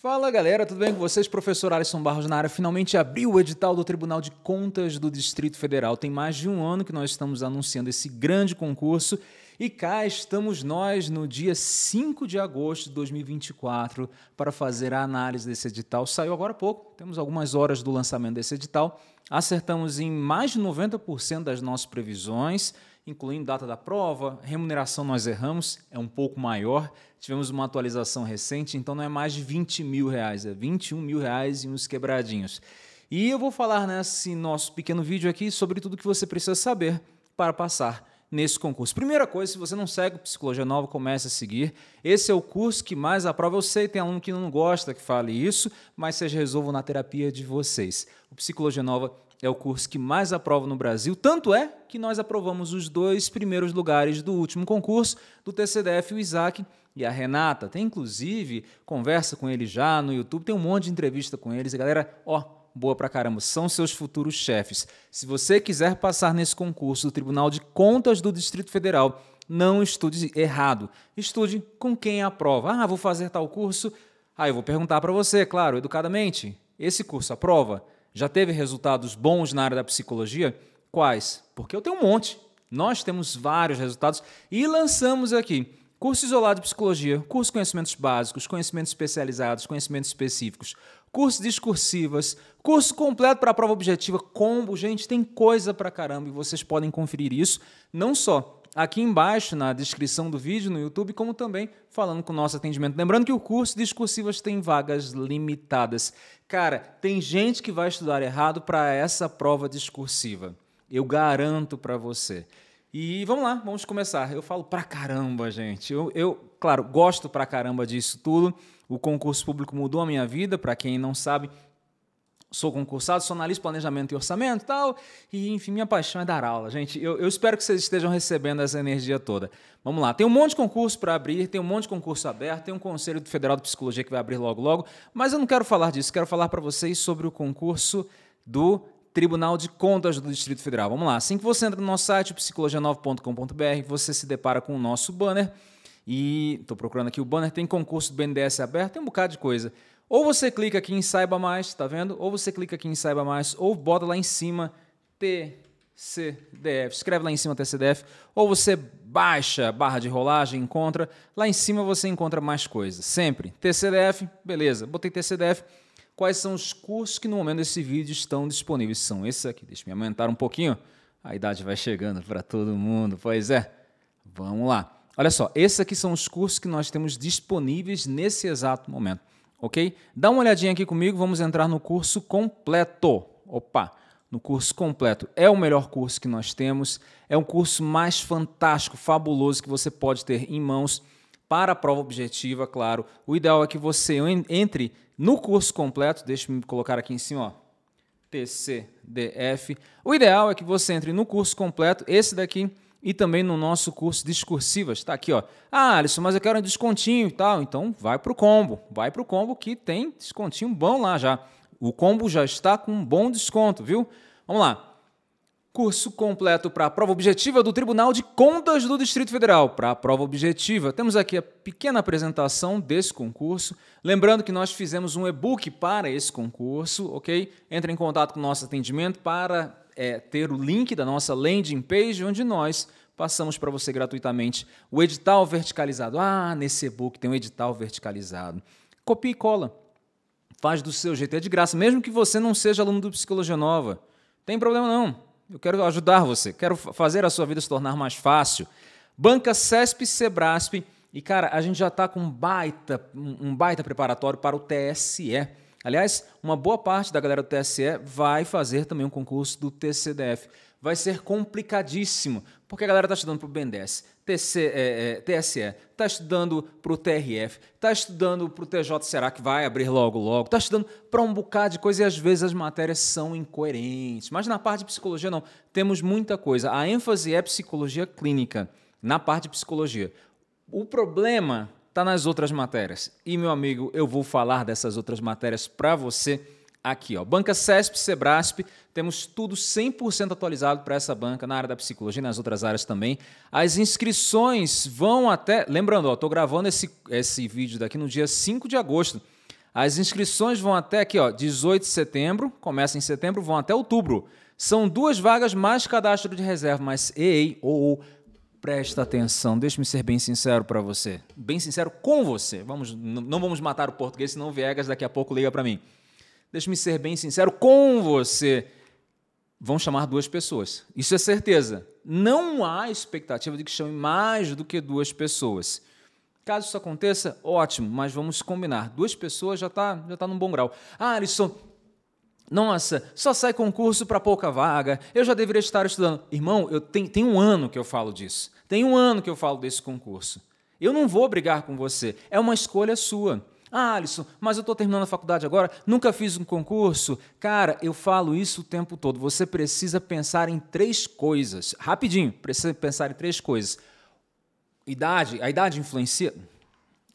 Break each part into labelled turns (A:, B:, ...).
A: Fala galera, tudo bem com vocês? Professor Alisson Barros na área. Finalmente abriu o edital do Tribunal de Contas do Distrito Federal. Tem mais de um ano que nós estamos anunciando esse grande concurso e cá estamos nós no dia 5 de agosto de 2024 para fazer a análise desse edital. Saiu agora há pouco, temos algumas horas do lançamento desse edital. Acertamos em mais de 90% das nossas previsões incluindo data da prova, remuneração nós erramos, é um pouco maior. Tivemos uma atualização recente, então não é mais de 20 mil reais, é 21 mil reais e uns quebradinhos. E eu vou falar nesse nosso pequeno vídeo aqui sobre tudo que você precisa saber para passar nesse concurso. Primeira coisa, se você não segue Psicologia Nova, comece a seguir. Esse é o curso que mais aprova. Eu sei, tem aluno que não gosta que fale isso, mas seja resolvo na terapia de vocês. O Psicologia Nova é o curso que mais aprova no Brasil, tanto é que nós aprovamos os dois primeiros lugares do último concurso do TCDF, o Isaac e a Renata. Tem inclusive conversa com ele já no YouTube, tem um monte de entrevista com eles. E galera, ó, boa pra caramba, são seus futuros chefes. Se você quiser passar nesse concurso do Tribunal de Contas do Distrito Federal, não estude errado. Estude com quem aprova. Ah, vou fazer tal curso. Ah, eu vou perguntar para você, claro, educadamente. Esse curso aprova? Já teve resultados bons na área da psicologia? Quais? Porque eu tenho um monte. Nós temos vários resultados e lançamos aqui curso isolado de psicologia, curso de conhecimentos básicos, conhecimentos especializados, conhecimentos específicos, curso discursivas, curso completo para a prova objetiva, combo. Gente, tem coisa pra caramba e vocês podem conferir isso não só aqui embaixo na descrição do vídeo no YouTube, como também falando com o nosso atendimento. Lembrando que o curso Discursivas tem vagas limitadas. Cara, tem gente que vai estudar errado para essa prova discursiva. Eu garanto para você. E vamos lá, vamos começar. Eu falo pra caramba, gente. Eu, eu, claro, gosto pra caramba disso tudo. O concurso público mudou a minha vida, para quem não sabe, sou concursado, sou analista de planejamento e orçamento e tal. E, enfim, minha paixão é dar aula, gente. Eu, eu, espero que vocês estejam recebendo essa energia toda. Vamos lá, tem um monte de concurso para abrir, tem um monte de concurso aberto, tem um Conselho Federal de Psicologia que vai abrir logo, logo. Mas eu não quero falar disso, quero falar para vocês sobre o concurso do Tribunal de Contas do Distrito Federal. Vamos lá, assim que você entra no nosso site, psicologia9.com.br, você se depara com o nosso banner. E estou procurando aqui o banner, tem concurso do BNDES aberto, tem um bocado de coisa. Ou você clica aqui em Saiba Mais, tá vendo? Ou você clica aqui em Saiba Mais, ou bota lá em cima TCDF. Escreve lá em cima TCDF. Ou você baixa a barra de rolagem, encontra. Lá em cima você encontra mais coisas. Sempre. TCDF, beleza. Botei TCDF. Quais são os cursos que no momento desse vídeo estão disponíveis? São esses aqui. Deixa eu me aumentar um pouquinho. A idade vai chegando para todo mundo. Pois é. Vamos lá. Olha só, esses aqui são os cursos que nós temos disponíveis nesse exato momento ok? Dá uma olhadinha aqui comigo, vamos entrar no curso completo. Opa! No curso completo. É o melhor curso que nós temos, é um curso mais fantástico, fabuloso que você pode ter em mãos para a prova objetiva, claro. O ideal é que você entre no curso completo, deixa eu colocar aqui em cima, ó. PCDF. O ideal é que você entre no curso completo, esse daqui e também no nosso curso Discursivas. Está aqui, ó. Ah, Alisson, mas eu quero um descontinho e tal. Então vai para o combo. Vai para o combo que tem descontinho bom lá já. O combo já está com um bom desconto, viu? Vamos lá. Curso completo para a prova objetiva do Tribunal de Contas do Distrito Federal. Para a prova objetiva, temos aqui a pequena apresentação desse concurso. Lembrando que nós fizemos um e-book para esse concurso, ok? Entre em contato com o nosso atendimento para é ter o link da nossa landing page, onde nós passamos para você gratuitamente o edital verticalizado. Ah, nesse e-book tem um edital verticalizado. Copia e cola. Faz do seu jeito, é de graça, mesmo que você não seja aluno do Psicologia Nova. Tem problema não. Eu quero ajudar você, quero fazer a sua vida se tornar mais fácil. Banca CESP, Sebrasp e cara, a gente já está com um baita, um baita preparatório para o TSE Aliás, uma boa parte da galera do TSE vai fazer também um concurso do TCDF. Vai ser complicadíssimo, porque a galera está estudando para o BNDES, TC, é, é, TSE, está estudando para o TRF, está estudando para o TJ Será que vai abrir logo, logo, está estudando para um bocado de coisa e às vezes as matérias são incoerentes. Mas na parte de psicologia não, temos muita coisa. A ênfase é psicologia clínica, na parte de psicologia. O problema tá nas outras matérias. E, meu amigo, eu vou falar dessas outras matérias para você aqui. Ó. Banca CESP, Sebrasp, temos tudo 100% atualizado para essa banca na área da psicologia e nas outras áreas também. As inscrições vão até. Lembrando, estou gravando esse, esse vídeo daqui no dia 5 de agosto. As inscrições vão até aqui, ó, 18 de setembro, começa em setembro, vão até outubro. São duas vagas mais cadastro de reserva, mas ei, ou, ou Presta atenção, deixe-me ser bem sincero para você. Bem sincero com você. Vamos, não vamos matar o português, senão o Viegas daqui a pouco liga para mim. Deixe-me ser bem sincero com você. Vão chamar duas pessoas. Isso é certeza. Não há expectativa de que chame mais do que duas pessoas. Caso isso aconteça, ótimo, mas vamos combinar. Duas pessoas já está já tá num bom grau. Ah, Alisson, nossa, só sai concurso para pouca vaga, eu já deveria estar estudando. Irmão, eu tem, tem um ano que eu falo disso. Tem um ano que eu falo desse concurso. Eu não vou brigar com você, é uma escolha sua. Ah, Alisson, mas eu estou terminando a faculdade agora, nunca fiz um concurso. Cara, eu falo isso o tempo todo. Você precisa pensar em três coisas. Rapidinho, precisa pensar em três coisas. Idade, a idade influencia?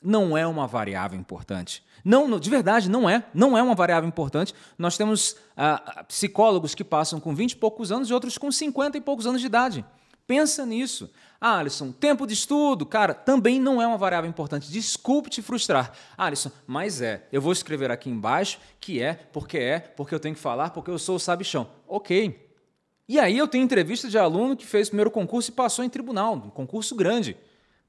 A: não é uma variável importante. Não, de verdade, não é. Não é uma variável importante. Nós temos ah, psicólogos que passam com 20 e poucos anos e outros com 50 e poucos anos de idade. Pensa nisso. Ah, Alisson, tempo de estudo, cara, também não é uma variável importante. Desculpe te frustrar. Ah, Alisson, mas é. Eu vou escrever aqui embaixo que é, porque é, porque eu tenho que falar, porque eu sou o sabichão. Ok. E aí eu tenho entrevista de aluno que fez o primeiro concurso e passou em tribunal, um concurso grande.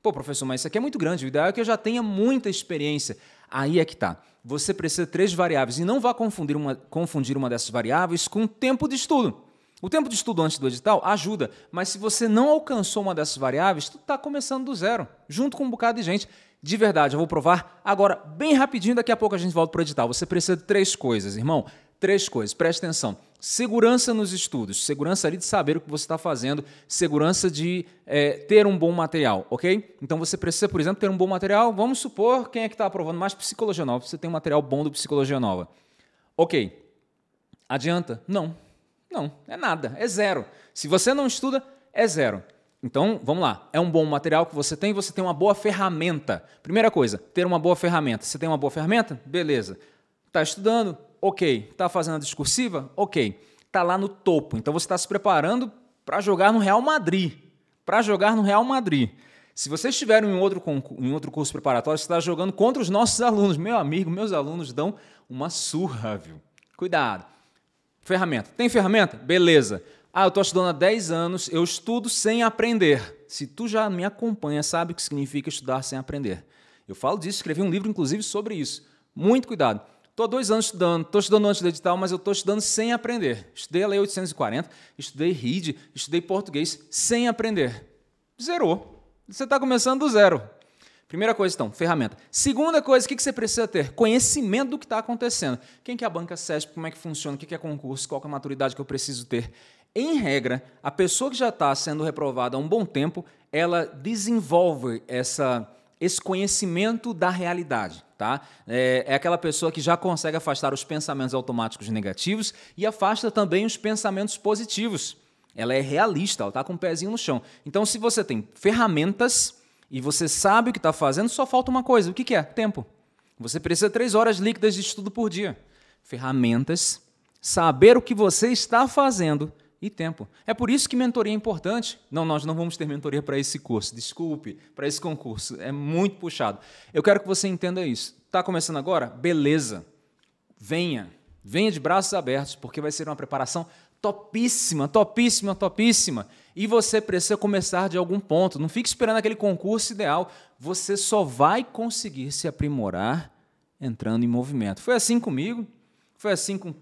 A: Pô, professor, mas isso aqui é muito grande. O ideal é que eu já tenha muita experiência. Aí é que tá. Você precisa de três variáveis e não vá confundir uma, confundir uma dessas variáveis com o tempo de estudo. O tempo de estudo antes do edital ajuda, mas se você não alcançou uma dessas variáveis, tu está começando do zero, junto com um bocado de gente. De verdade, eu vou provar agora, bem rapidinho, daqui a pouco a gente volta para o edital. Você precisa de três coisas, irmão três coisas. preste atenção. Segurança nos estudos, segurança ali de saber o que você está fazendo, segurança de é, ter um bom material, ok? Então você precisa, por exemplo, ter um bom material. Vamos supor quem é que está aprovando mais psicologia nova. Você tem um material bom do psicologia nova. Ok. Adianta? Não. Não, é nada, é zero. Se você não estuda, é zero. Então, vamos lá. É um bom material que você tem, você tem uma boa ferramenta. Primeira coisa, ter uma boa ferramenta. Você tem uma boa ferramenta? Beleza. Está estudando, Ok. Está fazendo a discursiva? Ok. Está lá no topo. Então você está se preparando para jogar no Real Madrid. Para jogar no Real Madrid. Se você estiver em outro, em outro curso preparatório, você está jogando contra os nossos alunos. Meu amigo, meus alunos dão uma surra, viu? Cuidado. Ferramenta. Tem ferramenta? Beleza. Ah, eu estou estudando há 10 anos, eu estudo sem aprender. Se tu já me acompanha, sabe o que significa estudar sem aprender. Eu falo disso, escrevi um livro, inclusive, sobre isso. Muito cuidado. Estou há dois anos estudando, estou estudando antes do edital, mas eu estou estudando sem aprender. Estudei a Lei 840, estudei RID, estudei português sem aprender. Zerou. Você está começando do zero. Primeira coisa, então, ferramenta. Segunda coisa, o que você precisa ter? Conhecimento do que está acontecendo. Quem que é a banca CESP, como é que funciona, o que é concurso, qual é a maturidade que eu preciso ter. Em regra, a pessoa que já está sendo reprovada há um bom tempo, ela desenvolve essa, esse conhecimento da realidade tá? É, é aquela pessoa que já consegue afastar os pensamentos automáticos negativos e afasta também os pensamentos positivos. Ela é realista, ela está com o um pezinho no chão. Então, se você tem ferramentas e você sabe o que está fazendo, só falta uma coisa. O que, que é? Tempo. Você precisa de três horas líquidas de estudo por dia. Ferramentas, saber o que você está fazendo e tempo. É por isso que mentoria é importante. Não, nós não vamos ter mentoria para esse curso, desculpe, para esse concurso, é muito puxado. Eu quero que você entenda isso. Está começando agora? Beleza. Venha, venha de braços abertos, porque vai ser uma preparação topíssima, topíssima, topíssima. E você precisa começar de algum ponto. Não fique esperando aquele concurso ideal. Você só vai conseguir se aprimorar entrando em movimento. Foi assim comigo, foi assim com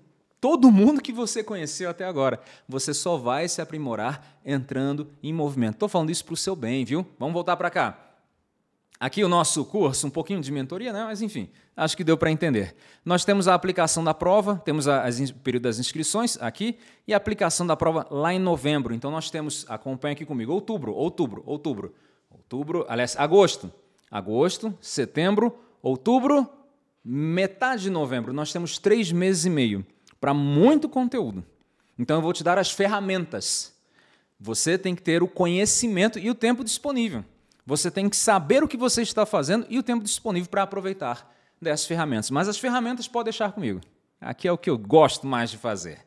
A: todo mundo que você conheceu até agora. Você só vai se aprimorar entrando em movimento. Estou falando isso para o seu bem, viu? Vamos voltar para cá. Aqui o nosso curso, um pouquinho de mentoria, né? mas enfim, acho que deu para entender. Nós temos a aplicação da prova, temos o período das inscrições aqui e a aplicação da prova lá em novembro. Então nós temos, acompanha aqui comigo, outubro, outubro, outubro, outubro, aliás, agosto, agosto, setembro, outubro, metade de novembro. Nós temos três meses e meio para muito conteúdo. Então eu vou te dar as ferramentas. Você tem que ter o conhecimento e o tempo disponível. Você tem que saber o que você está fazendo e o tempo disponível para aproveitar dessas ferramentas. Mas as ferramentas pode deixar comigo. Aqui é o que eu gosto mais de fazer.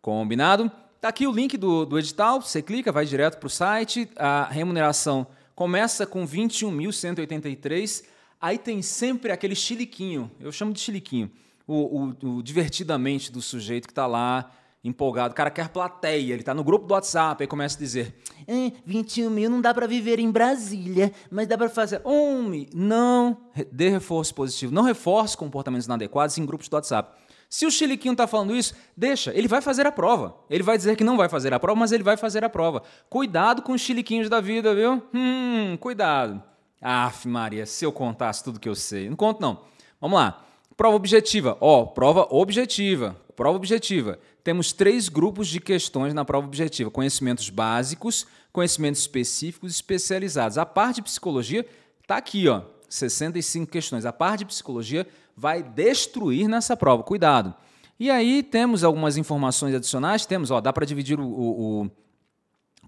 A: Combinado? Está aqui o link do, do edital. Você clica, vai direto para o site. A remuneração começa com 21.183. Aí tem sempre aquele chiliquinho. Eu chamo de chiliquinho o, o, o divertidamente do sujeito que está lá empolgado. O cara quer plateia, ele tá no grupo do WhatsApp, aí começa a dizer: eh, 21 mil não dá para viver em Brasília, mas dá para fazer. Homem, não dê reforço positivo, não reforce comportamentos inadequados em grupos do WhatsApp. Se o Chiliquinho está falando isso, deixa, ele vai fazer a prova. Ele vai dizer que não vai fazer a prova, mas ele vai fazer a prova. Cuidado com os Chiliquinhos da vida, viu? Hum, cuidado. Aff, Maria, se eu contasse tudo que eu sei. Não conto, não. Vamos lá. Prova objetiva. Ó, oh, prova objetiva. Prova objetiva. Temos três grupos de questões na prova objetiva: conhecimentos básicos, conhecimentos específicos e especializados. A parte de psicologia tá aqui, ó. 65 questões. A parte de psicologia vai destruir nessa prova. Cuidado. E aí temos algumas informações adicionais. Temos, ó, dá para dividir o, o, o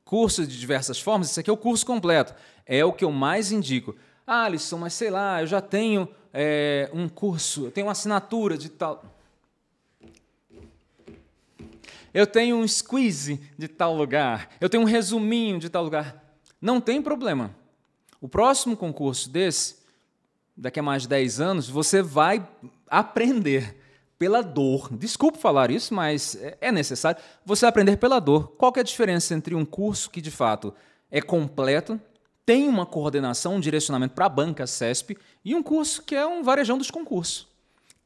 A: curso de diversas formas. Isso aqui é o curso completo. É o que eu mais indico. Ah, Alisson, mas sei lá, eu já tenho é, um curso, eu tenho uma assinatura de tal. Eu tenho um squeeze de tal lugar, eu tenho um resuminho de tal lugar. Não tem problema. O próximo concurso desse, daqui a mais de 10 anos, você vai aprender pela dor. Desculpe falar isso, mas é, é necessário. Você aprender pela dor. Qual é a diferença entre um curso que de fato é completo tem uma coordenação, um direcionamento para a banca CESP e um curso que é um varejão dos concursos.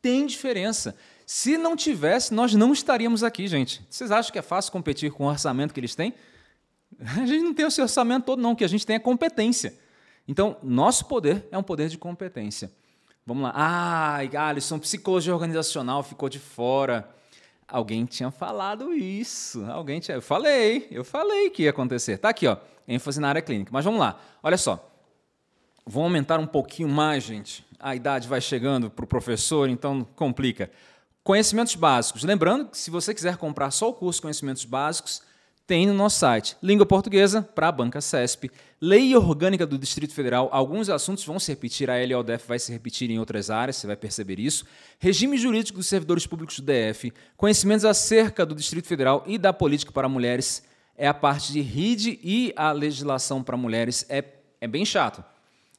A: Tem diferença. Se não tivesse, nós não estaríamos aqui, gente. Vocês acham que é fácil competir com o orçamento que eles têm? A gente não tem esse orçamento todo, não. O que a gente tem é competência. Então, nosso poder é um poder de competência. Vamos lá. Ah, Alisson, psicologia organizacional ficou de fora. Alguém tinha falado isso. Alguém tinha. Eu falei, eu falei que ia acontecer. Tá aqui, ó. ênfase na área clínica. Mas vamos lá. Olha só. Vou aumentar um pouquinho mais, gente. A idade vai chegando para o professor, então complica. Conhecimentos básicos. Lembrando que se você quiser comprar só o curso Conhecimentos Básicos, tem no nosso site. Língua portuguesa para a banca CESP. Lei orgânica do Distrito Federal. Alguns assuntos vão se repetir, a LODF vai se repetir em outras áreas, você vai perceber isso. Regime jurídico dos servidores públicos do DF. Conhecimentos acerca do Distrito Federal e da política para mulheres. É a parte de RID e a legislação para mulheres. É, é bem chato.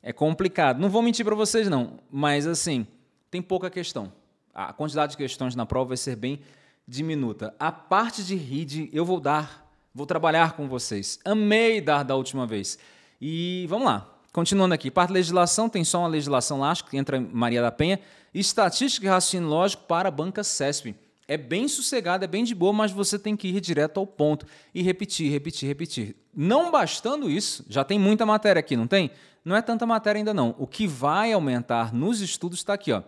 A: É complicado. Não vou mentir para vocês, não. Mas, assim, tem pouca questão. A quantidade de questões na prova vai ser bem diminuta. A parte de RID eu vou dar Vou trabalhar com vocês. Amei dar da última vez. E vamos lá. Continuando aqui, parte de legislação, tem só uma legislação lá, acho que entra Maria da Penha. Estatística e raciocínio lógico para a banca CESP. É bem sossegado, é bem de boa, mas você tem que ir direto ao ponto e repetir, repetir, repetir. Não bastando isso, já tem muita matéria aqui, não tem? Não é tanta matéria ainda não. O que vai aumentar nos estudos está aqui, ó.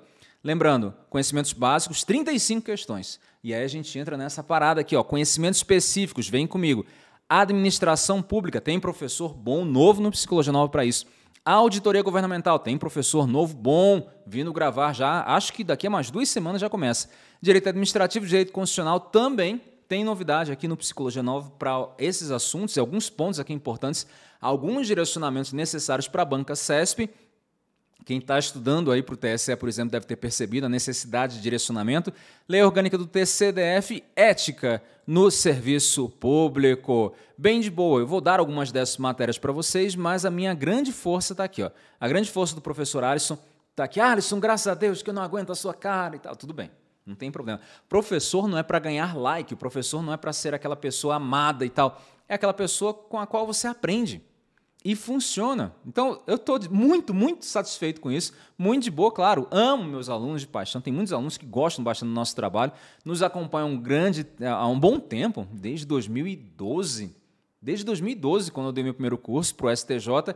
A: Lembrando, conhecimentos básicos, 35 questões. E aí a gente entra nessa parada aqui, ó, conhecimentos específicos, vem comigo. Administração pública, tem professor bom novo no Psicologia Nova para isso. Auditoria governamental, tem professor novo bom vindo gravar já, acho que daqui a mais duas semanas já começa. Direito administrativo, direito constitucional também tem novidade aqui no Psicologia Nova para esses assuntos e alguns pontos aqui importantes, alguns direcionamentos necessários para a banca CESP quem está estudando aí para o TSE, por exemplo, deve ter percebido a necessidade de direcionamento. Lei Orgânica do TCDF, ética no serviço público. Bem de boa, eu vou dar algumas dessas matérias para vocês, mas a minha grande força está aqui. Ó. A grande força do professor Alisson está aqui. Ah, Alisson, graças a Deus que eu não aguento a sua cara e tal. Tudo bem, não tem problema. Professor não é para ganhar like, o professor não é para ser aquela pessoa amada e tal. É aquela pessoa com a qual você aprende e funciona. Então, eu estou muito, muito satisfeito com isso, muito de boa, claro. Amo meus alunos de paixão, tem muitos alunos que gostam bastante do nosso trabalho, nos acompanham um grande, eh, há um bom tempo, desde 2012, desde 2012, quando eu dei meu primeiro curso para o STJ,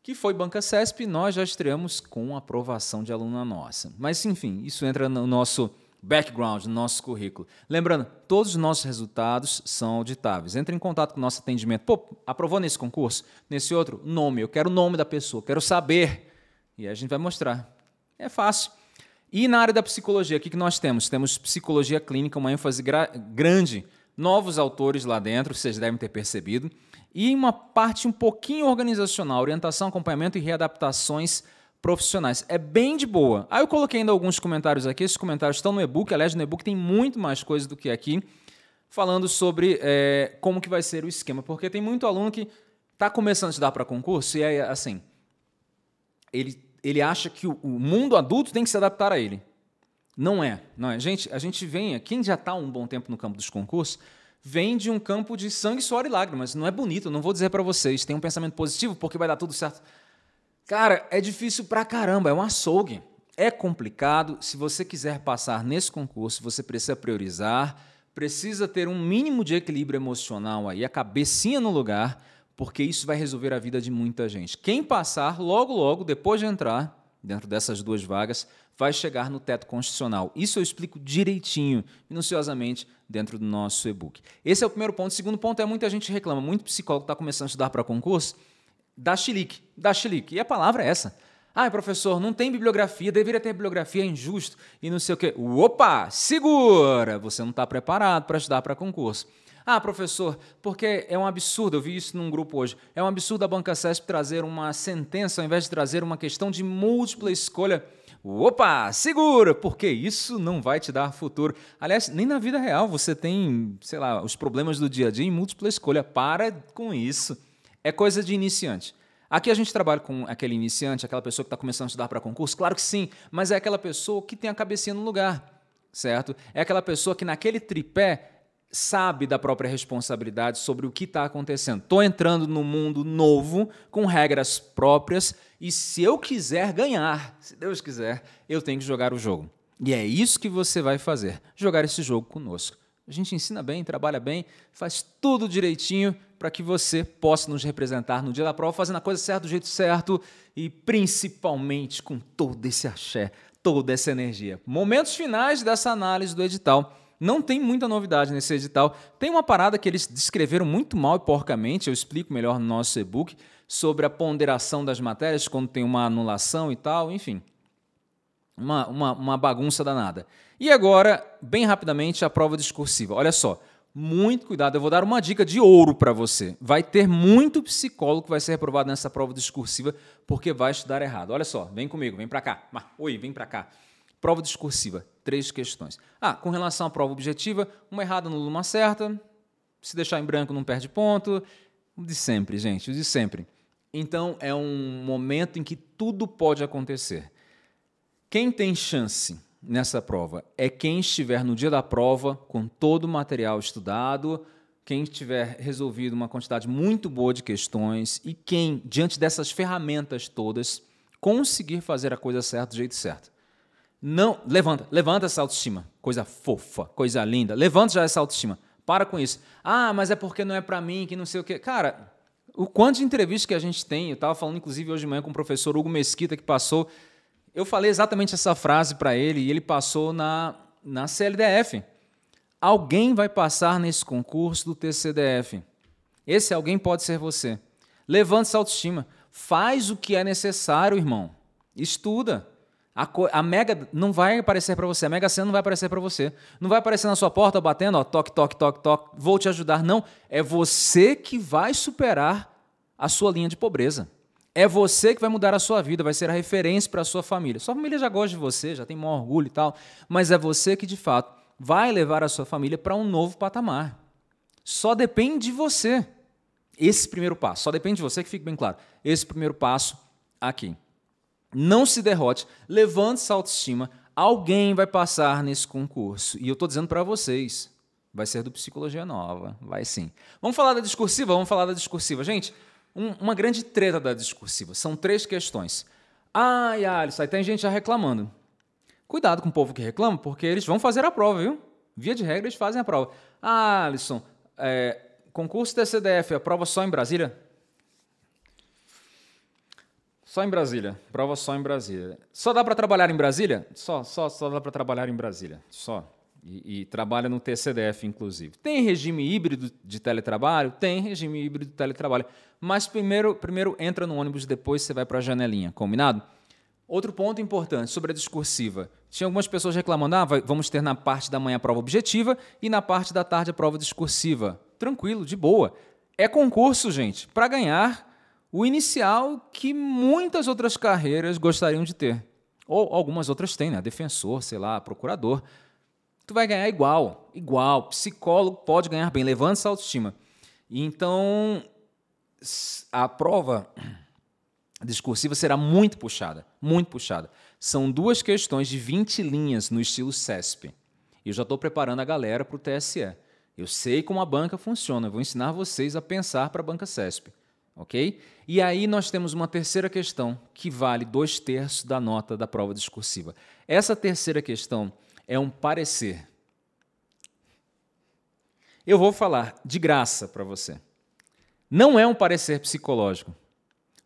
A: que foi Banca CESP, nós já estreamos com aprovação de aluna nossa. Mas, enfim, isso entra no nosso background no nosso currículo. Lembrando, todos os nossos resultados são auditáveis. Entre em contato com o nosso atendimento. Pô, aprovou nesse concurso? Nesse outro? Nome. Eu quero o nome da pessoa, quero saber. E a gente vai mostrar. É fácil. E na área da psicologia, o que nós temos? Temos psicologia clínica, uma ênfase grande, novos autores lá dentro, vocês devem ter percebido, e uma parte um pouquinho organizacional, orientação, acompanhamento e readaptações profissionais. É bem de boa. Aí eu coloquei ainda alguns comentários aqui. Esses comentários estão no e-book. Aliás, no e-book tem muito mais coisa do que aqui, falando sobre é, como que vai ser o esquema. Porque tem muito aluno que está começando a estudar para concurso e assim. Ele, ele acha que o, o, mundo adulto tem que se adaptar a ele. Não é. Não é. Gente, a gente vem, quem já está um bom tempo no campo dos concursos, vem de um campo de sangue, suor e lágrimas. Não é bonito, não vou dizer para vocês. Tem um pensamento positivo porque vai dar tudo certo. Cara, é difícil pra caramba, é um açougue. É complicado. Se você quiser passar nesse concurso, você precisa priorizar, precisa ter um mínimo de equilíbrio emocional aí, a cabecinha no lugar, porque isso vai resolver a vida de muita gente. Quem passar, logo, logo, depois de entrar, dentro dessas duas vagas, vai chegar no teto constitucional. Isso eu explico direitinho, minuciosamente, dentro do nosso e-book. Esse é o primeiro ponto. O segundo ponto é muita gente reclama, muito psicólogo está começando a estudar para concurso da Chilique, da Chilique. E a palavra é essa. Ah, professor, não tem bibliografia, deveria ter bibliografia, é injusto e não sei o quê. Opa, segura! Você não está preparado para estudar para concurso. Ah, professor, porque é um absurdo, eu vi isso num grupo hoje, é um absurdo a Banca CESP trazer uma sentença ao invés de trazer uma questão de múltipla escolha. Opa, segura, porque isso não vai te dar futuro. Aliás, nem na vida real você tem, sei lá, os problemas do dia a dia em múltipla escolha. Para com isso. É coisa de iniciante. Aqui a gente trabalha com aquele iniciante, aquela pessoa que está começando a estudar para concurso? Claro que sim, mas é aquela pessoa que tem a cabecinha no lugar, certo? É aquela pessoa que naquele tripé sabe da própria responsabilidade sobre o que está acontecendo. Estou entrando no mundo novo, com regras próprias, e se eu quiser ganhar, se Deus quiser, eu tenho que jogar o jogo. E é isso que você vai fazer: jogar esse jogo conosco. A gente ensina bem, trabalha bem, faz tudo direitinho para que você possa nos representar no dia da prova, fazendo a coisa certa, do jeito certo e principalmente com todo esse axé, toda essa energia. Momentos finais dessa análise do edital. Não tem muita novidade nesse edital. Tem uma parada que eles descreveram muito mal e porcamente, eu explico melhor no nosso e-book, sobre a ponderação das matérias, quando tem uma anulação e tal, enfim uma, uma, uma bagunça danada. E agora, bem rapidamente, a prova discursiva. Olha só, muito cuidado. Eu vou dar uma dica de ouro para você. Vai ter muito psicólogo que vai ser reprovado nessa prova discursiva porque vai estudar errado. Olha só, vem comigo, vem para cá. Oi, vem para cá. Prova discursiva, três questões. Ah, com relação à prova objetiva, uma errada anula uma certa. Se deixar em branco não perde ponto. O de sempre, gente, o de sempre. Então é um momento em que tudo pode acontecer. Quem tem chance nessa prova é quem estiver no dia da prova com todo o material estudado, quem tiver resolvido uma quantidade muito boa de questões e quem, diante dessas ferramentas todas, conseguir fazer a coisa certa do jeito certo. Não, levanta, levanta essa autoestima. Coisa fofa, coisa linda. Levanta já essa autoestima. Para com isso. Ah, mas é porque não é para mim, que não sei o quê. Cara, o quanto de entrevista que a gente tem, eu estava falando inclusive hoje de manhã com o professor Hugo Mesquita que passou eu falei exatamente essa frase para ele e ele passou na, na CLDF. Alguém vai passar nesse concurso do TCDF. Esse alguém pode ser você. Levante essa autoestima. Faz o que é necessário, irmão. Estuda. A, a mega não vai aparecer para você, a mega cena não vai aparecer para você. Não vai aparecer na sua porta batendo, ó, toque, toque, toque, toque, vou te ajudar. Não, é você que vai superar a sua linha de pobreza. É você que vai mudar a sua vida, vai ser a referência para a sua família. Sua família já gosta de você, já tem maior orgulho e tal, mas é você que de fato vai levar a sua família para um novo patamar. Só depende de você. Esse primeiro passo, só depende de você que fique bem claro. Esse primeiro passo aqui. Não se derrote, levante essa autoestima. Alguém vai passar nesse concurso. E eu estou dizendo para vocês, vai ser do Psicologia Nova, vai sim. Vamos falar da discursiva? Vamos falar da discursiva. Gente, um, uma grande treta da discursiva. São três questões. Ai, Alisson, aí tem gente já reclamando. Cuidado com o povo que reclama, porque eles vão fazer a prova, viu? Via de regra, eles fazem a prova. Ah, Alisson, é, concurso da CDF, a é prova só em Brasília? Só em Brasília. Prova só em Brasília. Só dá para trabalhar em Brasília? Só, só, só dá para trabalhar em Brasília. Só. E, e, trabalha no TCDF, inclusive. Tem regime híbrido de teletrabalho? Tem regime híbrido de teletrabalho. Mas primeiro, primeiro entra no ônibus, depois você vai para a janelinha, combinado? Outro ponto importante sobre a discursiva. Tinha algumas pessoas reclamando: ah, vamos ter na parte da manhã a prova objetiva e na parte da tarde a prova discursiva. Tranquilo, de boa. É concurso, gente, para ganhar o inicial que muitas outras carreiras gostariam de ter. Ou algumas outras têm, né? Defensor, sei lá, procurador tu vai ganhar igual, igual. Psicólogo pode ganhar bem, levando essa autoestima. Então, a prova discursiva será muito puxada, muito puxada. São duas questões de 20 linhas no estilo CESP. Eu já estou preparando a galera para o TSE. Eu sei como a banca funciona, eu vou ensinar vocês a pensar para a banca CESP. Ok? E aí nós temos uma terceira questão que vale dois terços da nota da prova discursiva. Essa terceira questão é um parecer. Eu vou falar de graça para você. Não é um parecer psicológico.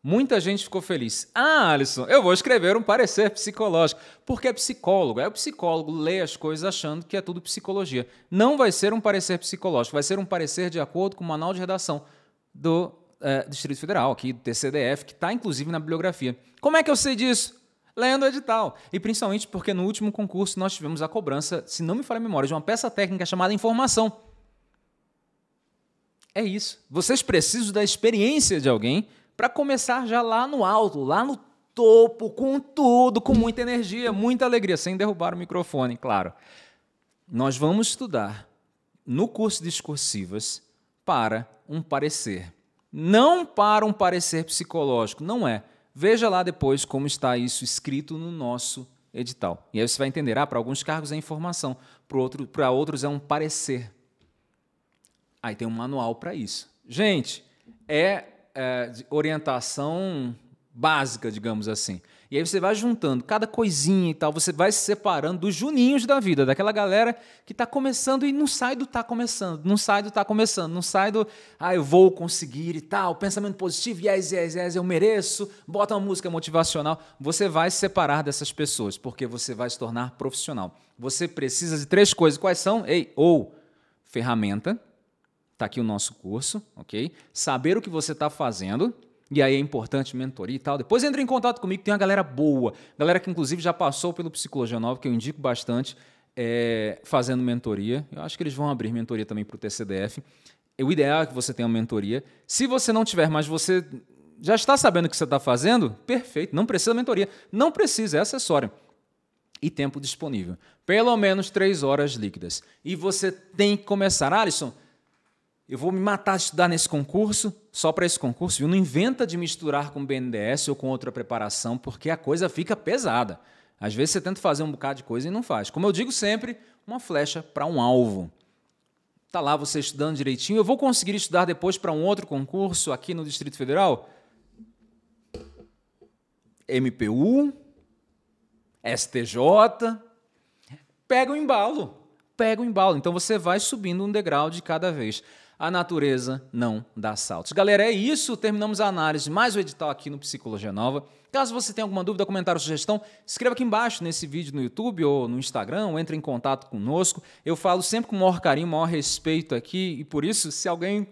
A: Muita gente ficou feliz. Ah, Alisson, eu vou escrever um parecer psicológico. Porque é psicólogo. É o psicólogo lê as coisas achando que é tudo psicologia. Não vai ser um parecer psicológico, vai ser um parecer de acordo com o manual de redação do é, Distrito Federal, aqui do TCDF, que está inclusive na bibliografia. Como é que eu sei disso? lendo o edital. E principalmente porque no último concurso nós tivemos a cobrança, se não me falha a memória, de uma peça técnica chamada informação. É isso. Vocês precisam da experiência de alguém para começar já lá no alto, lá no topo, com tudo, com muita energia, muita alegria, sem derrubar o microfone, claro. Nós vamos estudar no curso discursivas para um parecer. Não para um parecer psicológico, não é Veja lá depois como está isso escrito no nosso edital. E aí você vai entender, ah, para alguns cargos é informação, para outro, outros é um parecer. Aí tem um manual para isso. Gente, é, é orientação básica, digamos assim. E aí você vai juntando cada coisinha e tal, você vai se separando dos juninhos da vida, daquela galera que está começando e não sai do tá começando, não sai do tá começando, não sai do ah, eu vou conseguir e tal, pensamento positivo, yes, yes, yes, eu mereço, bota uma música motivacional. Você vai se separar dessas pessoas, porque você vai se tornar profissional. Você precisa de três coisas. Quais são? Ei, ou ferramenta, tá aqui o nosso curso, ok? Saber o que você está fazendo, e aí é importante mentoria e tal. Depois entra em contato comigo, tem uma galera boa. Galera que, inclusive, já passou pelo Psicologia Nova, que eu indico bastante, é, fazendo mentoria. Eu acho que eles vão abrir mentoria também para o TCDF. O ideal é que você tenha uma mentoria. Se você não tiver, mas você já está sabendo o que você está fazendo, perfeito. Não precisa de mentoria. Não precisa, é acessório. E tempo disponível. Pelo menos três horas líquidas. E você tem que começar. Ah, Alisson, eu vou me matar de estudar nesse concurso, só para esse concurso, viu? Não inventa de misturar com BNDES ou com outra preparação, porque a coisa fica pesada. Às vezes você tenta fazer um bocado de coisa e não faz. Como eu digo sempre, uma flecha para um alvo. Tá lá você estudando direitinho, eu vou conseguir estudar depois para um outro concurso aqui no Distrito Federal? MPU, STJ, pega o embalo, pega o embalo. Então você vai subindo um degrau de cada vez a natureza não dá saltos. Galera, é isso. Terminamos a análise mais o um edital aqui no Psicologia Nova. Caso você tenha alguma dúvida, comentário sugestão, escreva aqui embaixo nesse vídeo no YouTube ou no Instagram, ou entre em contato conosco. Eu falo sempre com o maior carinho, maior respeito aqui, e por isso, se alguém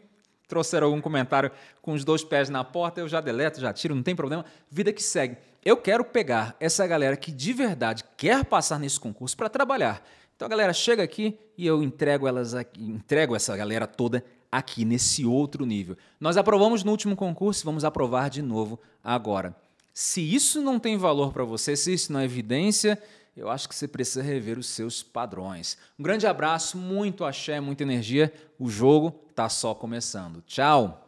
A: trouxer algum comentário com os dois pés na porta, eu já deleto, já tiro, não tem problema. Vida que segue. Eu quero pegar essa galera que de verdade quer passar nesse concurso para trabalhar. Então a galera chega aqui e eu entrego elas aqui, entrego essa galera toda aqui nesse outro nível. Nós aprovamos no último concurso, vamos aprovar de novo agora. Se isso não tem valor para você, se isso não é evidência, eu acho que você precisa rever os seus padrões. Um grande abraço, muito axé, muita energia. O jogo está só começando. Tchau!